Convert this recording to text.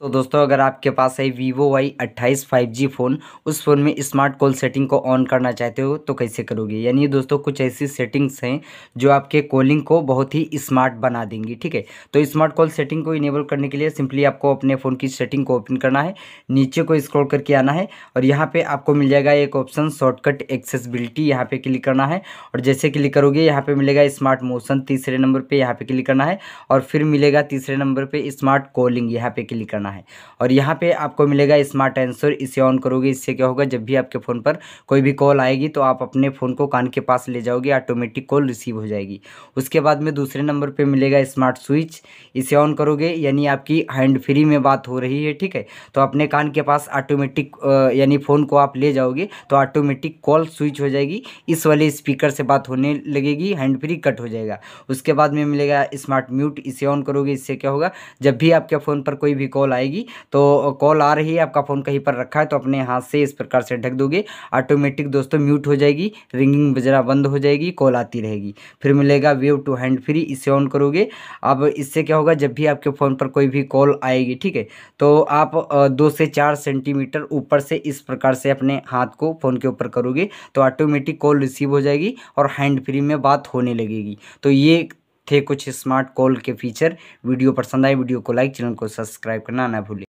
तो दोस्तों अगर आपके पास है वीवो वाई अट्ठाईस फाइव जी फ़ोन उस फ़ोन में स्मार्ट कॉल सेटिंग को ऑन करना चाहते हो तो कैसे करोगे यानी दोस्तों कुछ ऐसी सेटिंग्स हैं जो आपके कॉलिंग को बहुत ही स्मार्ट बना देंगी ठीक है तो स्मार्ट कॉल सेटिंग को इनेबल करने के लिए सिंपली आपको अपने फ़ोन की सेटिंग को ओपन करना है नीचे को स्क्रॉल करके आना है और यहाँ पर आपको मिल जाएगा एक ऑप्शन शॉर्टकट एक्सेसबिलिटी यहाँ पर क्लिक करना है और जैसे क्लिक करोगे यहाँ पर मिलेगा स्मार्ट मोशन तीसरे नंबर पर यहाँ पर क्लिक करना है और फिर मिलेगा तीसरे नंबर पर स्मार्ट कॉलिंग यहाँ पर क्लिक करना करना है और यहाँ पे आपको मिलेगा स्मार्ट आंसर इसे ऑन करोगे इससे क्या होगा जब भी आपके फ़ोन पर कोई भी कॉल आएगी तो आप अपने फ़ोन को कान के पास ले जाओगे ऑटोमेटिक कॉल रिसीव हो जाएगी उसके बाद में दूसरे नंबर पर मिलेगा स्मार्ट स्विच इसे ऑन करोगे यानी आपकी हैंड फ्री में बात हो रही है ठीक है तो अपने कान के पास ऑटोमेटिक यानी फ़ोन को आप ले जाओगे तो ऑटोमेटिक कॉल स्विच हो जाएगी इस वाले स्पीकर से बात होने लगेगी हैंड फ्री कट हो जाएगा उसके बाद में मिलेगा स्मार्ट म्यूट इसे ऑन करोगे इससे क्या होगा जब भी आपके फ़ोन पर कोई भी कॉल आएगी तो कॉल आ रही है आपका फ़ोन कहीं पर रखा है तो अपने हाथ से इस प्रकार से ढक दोगे ऑटोमेटिक दोस्तों म्यूट हो जाएगी रिंगिंग बजरा बंद हो जाएगी कॉल आती रहेगी फिर मिलेगा वेव टू हैंड फ्री इसे ऑन करोगे अब इससे क्या होगा जब भी आपके फ़ोन पर कोई भी कॉल आएगी ठीक है तो आप दो से चार सेंटीमीटर ऊपर से इस प्रकार से अपने हाथ को फ़ोन के ऊपर करोगे तो ऑटोमेटिक कॉल रिसीव हो जाएगी और हैंड फ्री में बात होने लगेगी तो ये थे कुछ स्मार्ट कॉल के फीचर वीडियो पसंद आए वीडियो को लाइक चैनल को सब्सक्राइब करना ना भूलें